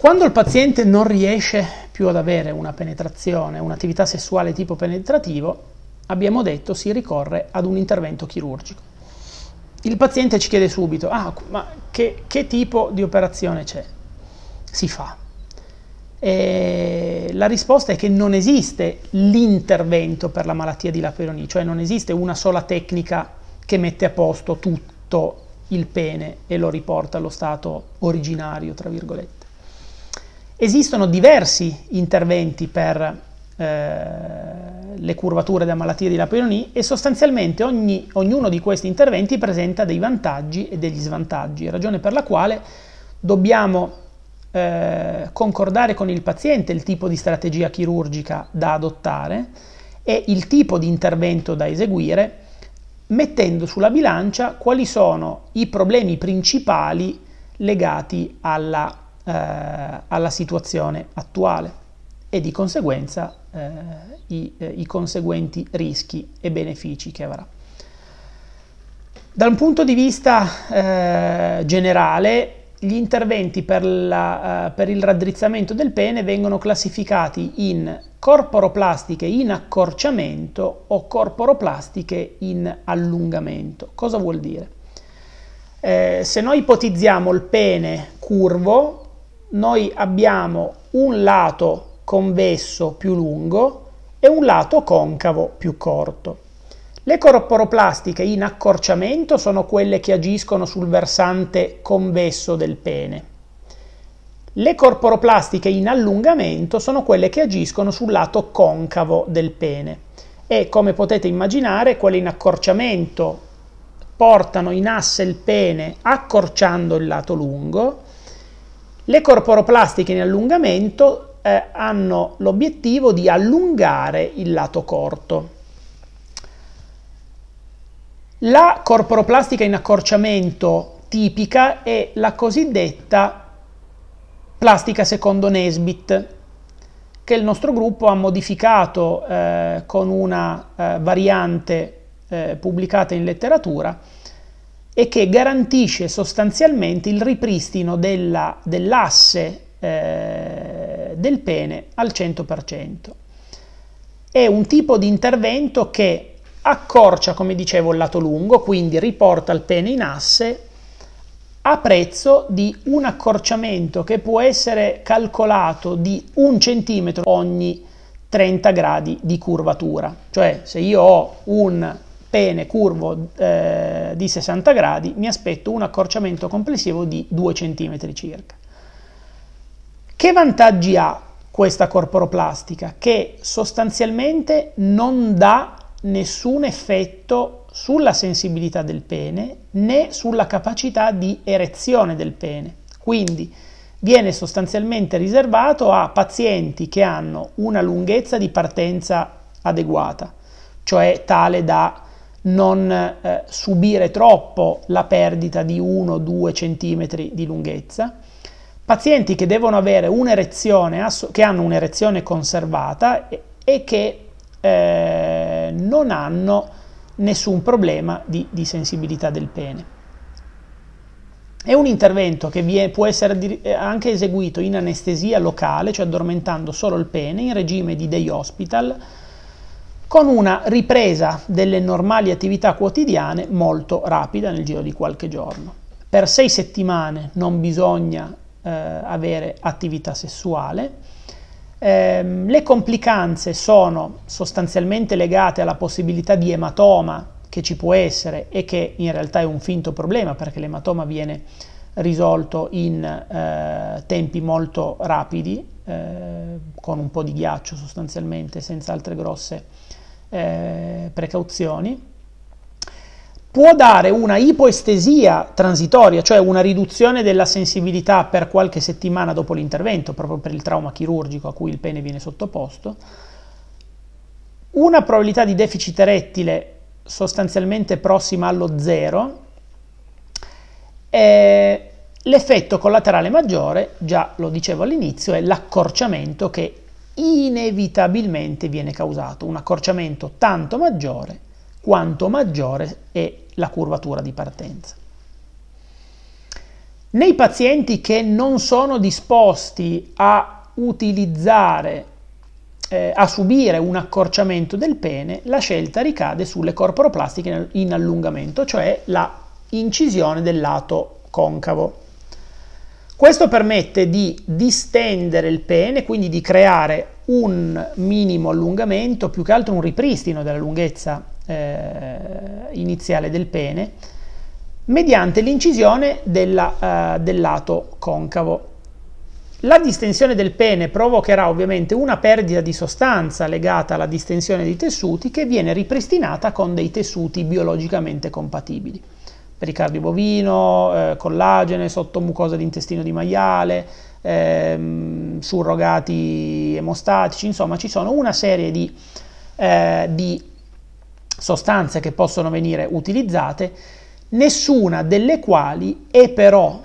Quando il paziente non riesce più ad avere una penetrazione, un'attività sessuale tipo penetrativo, abbiamo detto si ricorre ad un intervento chirurgico. Il paziente ci chiede subito, ah, ma che, che tipo di operazione c'è? Si fa. E la risposta è che non esiste l'intervento per la malattia di Laperoni, cioè non esiste una sola tecnica che mette a posto tutto il pene e lo riporta allo stato originario, tra virgolette. Esistono diversi interventi per eh, le curvature della malattia di Lapilloni e sostanzialmente ogni, ognuno di questi interventi presenta dei vantaggi e degli svantaggi, ragione per la quale dobbiamo eh, concordare con il paziente il tipo di strategia chirurgica da adottare e il tipo di intervento da eseguire, mettendo sulla bilancia quali sono i problemi principali legati alla eh, alla situazione attuale e di conseguenza eh, i, eh, i conseguenti rischi e benefici che avrà. Da un punto di vista eh, generale, gli interventi per, la, eh, per, il raddrizzamento del pene vengono classificati in corporoplastiche in accorciamento o corporoplastiche in allungamento. Cosa vuol dire? Eh, se noi ipotizziamo il pene curvo, noi abbiamo un lato convesso più lungo e un lato concavo più corto. Le corporoplastiche in accorciamento sono quelle che agiscono sul versante convesso del pene. Le corporoplastiche in allungamento sono quelle che agiscono sul lato concavo del pene e come potete immaginare quelle in accorciamento portano in asse il pene accorciando il lato lungo le corporoplastiche in allungamento eh, hanno l'obiettivo di allungare il lato corto. La corporoplastica in accorciamento tipica è la cosiddetta plastica secondo Nesbit, che il nostro gruppo ha modificato eh, con una eh, variante eh, pubblicata in letteratura e che garantisce sostanzialmente il ripristino della, dell'asse eh, del pene al 100%. È un tipo di intervento che accorcia, come dicevo, il lato lungo, quindi riporta il pene in asse a prezzo di un accorciamento che può essere calcolato di un centimetro ogni 30 gradi di curvatura. Cioè se io ho un pene curvo eh, di 60 gradi, mi aspetto un accorciamento complessivo di 2 cm circa. Che vantaggi ha questa corporoplastica? Che sostanzialmente non dà nessun effetto sulla sensibilità del pene né sulla capacità di erezione del pene. Quindi viene sostanzialmente riservato a pazienti che hanno una lunghezza di partenza adeguata, cioè tale da non eh, subire troppo la perdita di 1-2 cm di lunghezza, pazienti che devono avere un'erezione, che hanno un'erezione conservata e, e che eh, non hanno nessun problema di, di, sensibilità del pene. È un intervento che viene, può essere eh, anche eseguito in anestesia locale, cioè addormentando solo il pene, in regime di day hospital, con una ripresa delle normali attività quotidiane molto rapida nel giro di qualche giorno. Per sei settimane non bisogna eh, avere attività sessuale. Eh, le complicanze sono sostanzialmente legate alla possibilità di ematoma che ci può essere e che in realtà è un finto problema perché l'ematoma viene risolto in eh, tempi molto rapidi, eh, con un po' di ghiaccio sostanzialmente, senza altre grosse complicanze eh, precauzioni, può dare una ipoestesia transitoria, cioè una riduzione della sensibilità per qualche settimana dopo l'intervento, proprio per il trauma chirurgico a cui il pene viene sottoposto, una probabilità di deficit rettile sostanzialmente prossima allo zero, l'effetto collaterale maggiore, già lo dicevo all'inizio, è l'accorciamento che inevitabilmente viene causato un accorciamento tanto maggiore quanto maggiore è la curvatura di partenza. Nei pazienti che non sono disposti a utilizzare, eh, a subire un accorciamento del pene, la scelta ricade sulle corporoplastiche in allungamento, cioè la incisione del lato concavo. Questo permette di distendere il pene, quindi di creare un minimo allungamento, più che altro un ripristino della lunghezza eh, iniziale del pene, mediante l'incisione della, eh, del lato concavo. La distensione del pene provocherà ovviamente una perdita di sostanza legata alla distensione dei tessuti che viene ripristinata con dei tessuti biologicamente compatibili pericardio bovino, eh, collagene, sottomucosa di intestino di maiale, ehm, surrogati emostatici, insomma ci sono una serie di, eh, di sostanze che possono venire utilizzate, nessuna delle quali è però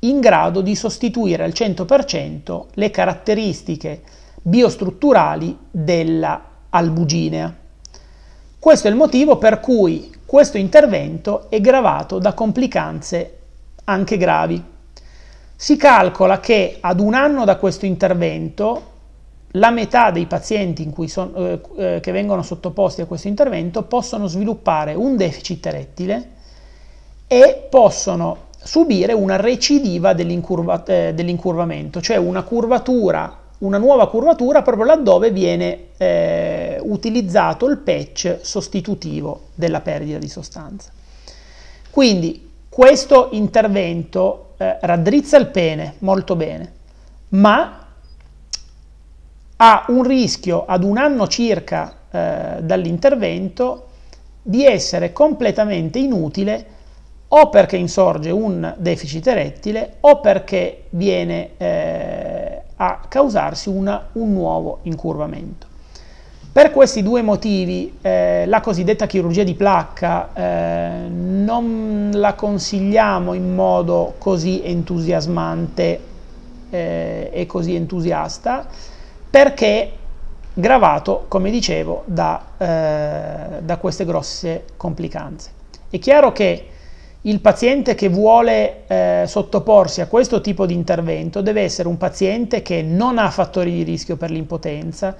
in grado di sostituire al 100% le caratteristiche biostrutturali dell'albuginea. Questo è il motivo per cui questo intervento è gravato da complicanze anche gravi. Si calcola che ad un anno da questo intervento la metà dei pazienti son, eh, eh, che vengono sottoposti a questo intervento possono sviluppare un deficit erettile e possono subire una recidiva dell'incurva, eh, dell'incurvamento, cioè una curvatura una nuova curvatura proprio laddove viene eh, utilizzato il patch sostitutivo della perdita di sostanza. Quindi questo intervento eh, raddrizza il pene molto bene, ma ha un rischio ad un anno circa eh, dall'intervento di essere completamente inutile o perché insorge un deficit erettile o perché viene eh, a causarsi una, un nuovo incurvamento. Per questi due motivi eh, la cosiddetta chirurgia di placca eh, non la consigliamo in modo così entusiasmante eh, e così entusiasta perché gravato, come dicevo, da, eh, da queste grosse complicanze. È chiaro che il paziente che vuole eh, sottoporsi a questo tipo di intervento deve essere un paziente che non ha fattori di rischio per l'impotenza,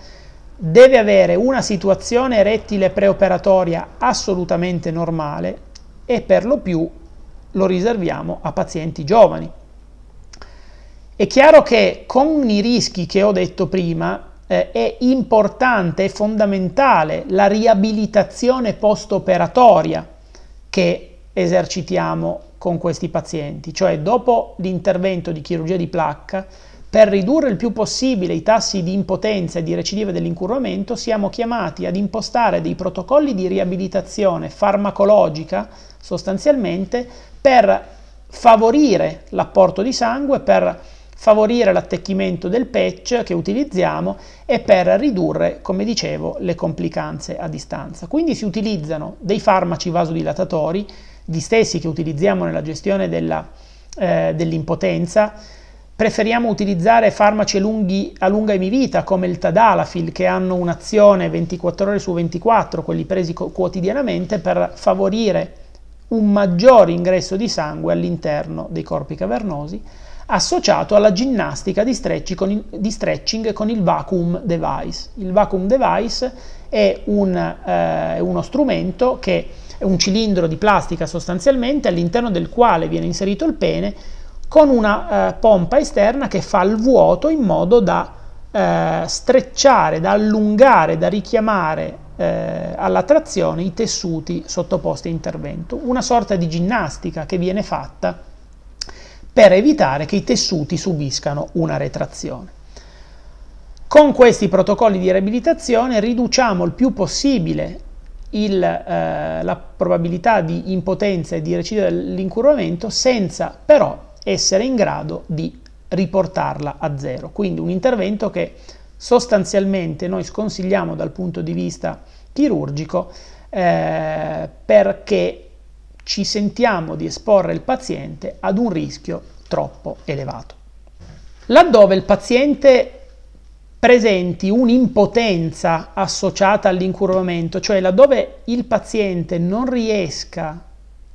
deve avere una situazione rettile preoperatoria assolutamente normale e per lo più lo riserviamo a pazienti giovani. È chiaro che con i rischi che ho detto prima eh, è importante e fondamentale la riabilitazione postoperatoria che esercitiamo con questi pazienti, cioè dopo l'intervento di chirurgia di placca, per ridurre il più possibile i tassi di impotenza e di recidiva dell'incurvamento, siamo chiamati ad impostare dei protocolli di riabilitazione farmacologica, sostanzialmente, per favorire l'apporto di sangue, per favorire l'attecchimento del patch che utilizziamo e per ridurre, come dicevo, le complicanze a distanza. Quindi si utilizzano dei farmaci vasodilatatori gli stessi che utilizziamo nella gestione della, eh, dell'impotenza, preferiamo utilizzare farmaci lunghi, a lunga emivita come il Tadalafil che hanno un'azione 24 ore su 24, quelli presi co- quotidianamente per favorire un maggior ingresso di sangue all'interno dei corpi cavernosi associato alla ginnastica di stretching con il, vacuum device. Il vacuum device è un, eh, uno strumento che è un cilindro di plastica sostanzialmente all'interno del quale viene inserito il pene con una eh, pompa esterna che fa il vuoto in modo da eh, strecciare, da allungare, da richiamare eh, alla trazione i tessuti sottoposti a intervento. Una sorta di ginnastica che viene fatta per evitare che i tessuti subiscano una retrazione. Con questi protocolli di riabilitazione riduciamo il più possibile il, eh, la probabilità di impotenza e di recidiva dell'incurvamento senza però essere in grado di riportarla a zero. Quindi un intervento che sostanzialmente noi sconsigliamo dal punto di vista chirurgico eh, perché ci sentiamo di esporre il paziente ad un rischio troppo elevato. Laddove il paziente presenti un'impotenza associata all'incurvamento, cioè laddove il paziente non riesca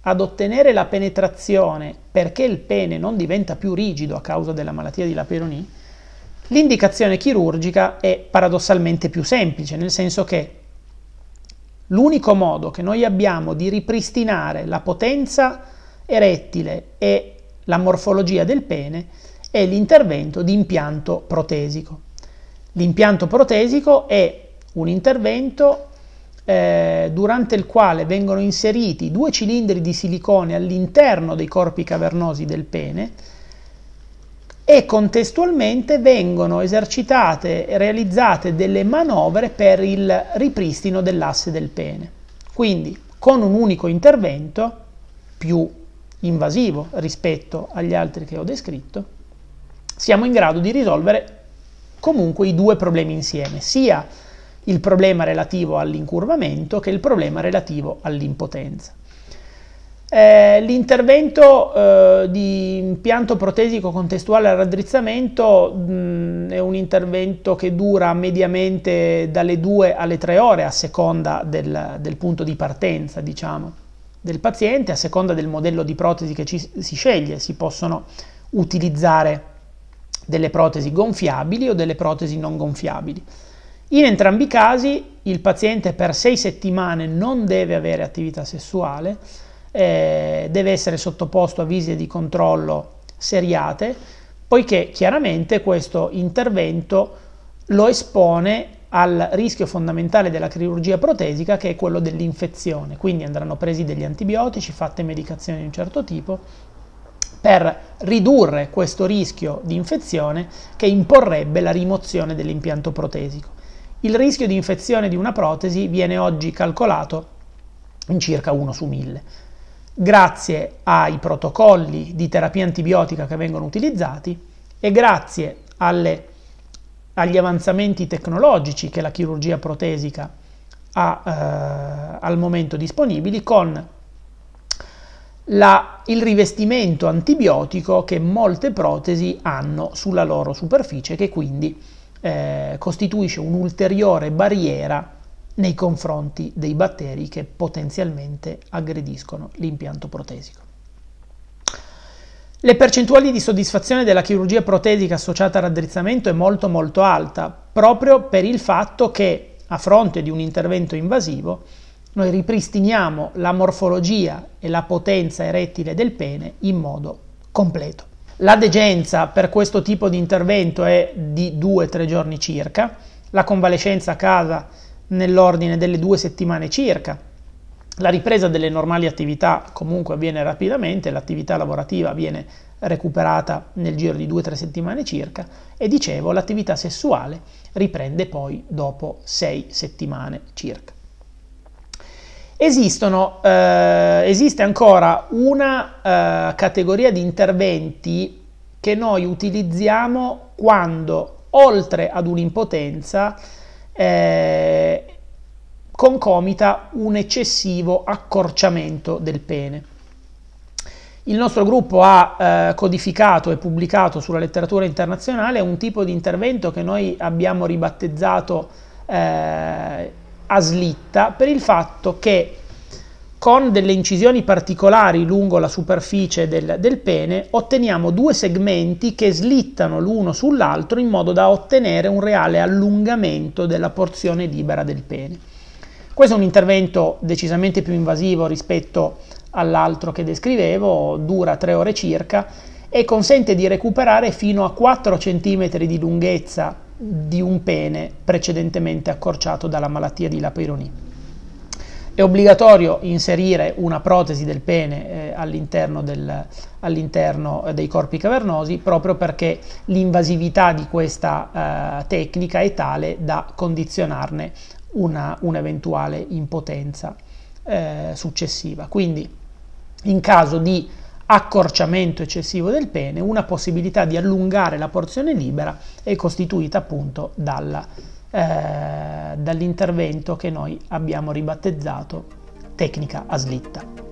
ad ottenere la penetrazione perché il pene non diventa più rigido a causa della malattia di Laperoni, l'indicazione chirurgica è paradossalmente più semplice, nel senso che L'unico modo che noi abbiamo di ripristinare la potenza erettile e la morfologia del pene è l'intervento di impianto protesico. L'impianto protesico è un intervento eh, durante il quale vengono inseriti due cilindri di silicone all'interno dei corpi cavernosi del pene e contestualmente vengono esercitate e realizzate delle manovre per il ripristino dell'asse del pene. Quindi con un unico intervento più invasivo rispetto agli altri che ho descritto, siamo in grado di risolvere comunque i due problemi insieme, sia il problema relativo all'incurvamento che il problema relativo all'impotenza. Eh, l'intervento eh, di impianto protesico contestuale al raddrizzamento mh, mm, è un intervento che dura mediamente dalle 2 alle 3 ore a seconda del, del punto di partenza, diciamo, del paziente, a seconda del modello di protesi che ci, si sceglie. Si possono utilizzare delle protesi gonfiabili o delle protesi non gonfiabili. In entrambi i casi il paziente per 6 settimane non deve avere attività sessuale eh, deve essere sottoposto a visite di controllo seriate, poiché chiaramente questo intervento lo espone al rischio fondamentale della chirurgia protesica che è quello dell'infezione, quindi andranno presi degli antibiotici, fatte medicazioni di un certo tipo per ridurre questo rischio di infezione che imporrebbe la rimozione dell'impianto protesico. Il rischio di infezione di una protesi viene oggi calcolato in circa 1 su 1000 grazie ai protocolli di terapia antibiotica che vengono utilizzati e grazie alle, agli avanzamenti tecnologici che la chirurgia protesica ha eh, al momento disponibili con la, il rivestimento antibiotico che molte protesi hanno sulla loro superficie che quindi eh, costituisce un'ulteriore barriera nei confronti dei batteri che potenzialmente aggrediscono l'impianto protesico. Le percentuali di soddisfazione della chirurgia protesica associata al raddrizzamento è molto molto alta, proprio per il fatto che a fronte di un intervento invasivo noi ripristiniamo la morfologia e la potenza erettile del pene in modo completo. La degenza per questo tipo di intervento è di 2-3 giorni circa, la convalescenza a casa nell'ordine delle due settimane circa. La ripresa delle normali attività comunque avviene rapidamente, l'attività lavorativa viene recuperata nel giro di due o tre settimane circa e dicevo l'attività sessuale riprende poi dopo sei settimane circa. Esistono, eh, esiste ancora una eh, categoria di interventi che noi utilizziamo quando oltre ad un'impotenza eh, concomita un eccessivo accorciamento del pene. Il nostro gruppo ha eh, codificato e pubblicato sulla letteratura internazionale un tipo di intervento che noi abbiamo ribattezzato eh, a slitta per il fatto che con delle incisioni particolari lungo la superficie del, del, pene otteniamo due segmenti che slittano l'uno sull'altro in modo da ottenere un reale allungamento della porzione libera del pene. Questo è un intervento decisamente più invasivo rispetto all'altro che descrivevo, dura 3 ore circa e consente di recuperare fino a 4 cm di lunghezza di un pene precedentemente accorciato dalla malattia di Lapeyronie. È obbligatorio inserire una protesi del pene eh, all'interno, del, all'interno eh, dei corpi cavernosi proprio perché l'invasività di questa eh, tecnica è tale da condizionarne una, un'eventuale impotenza eh, successiva. Quindi in caso di accorciamento eccessivo del pene, una possibilità di allungare la porzione libera è costituita appunto dalla eh, dall'intervento che noi abbiamo ribattezzato tecnica a slitta.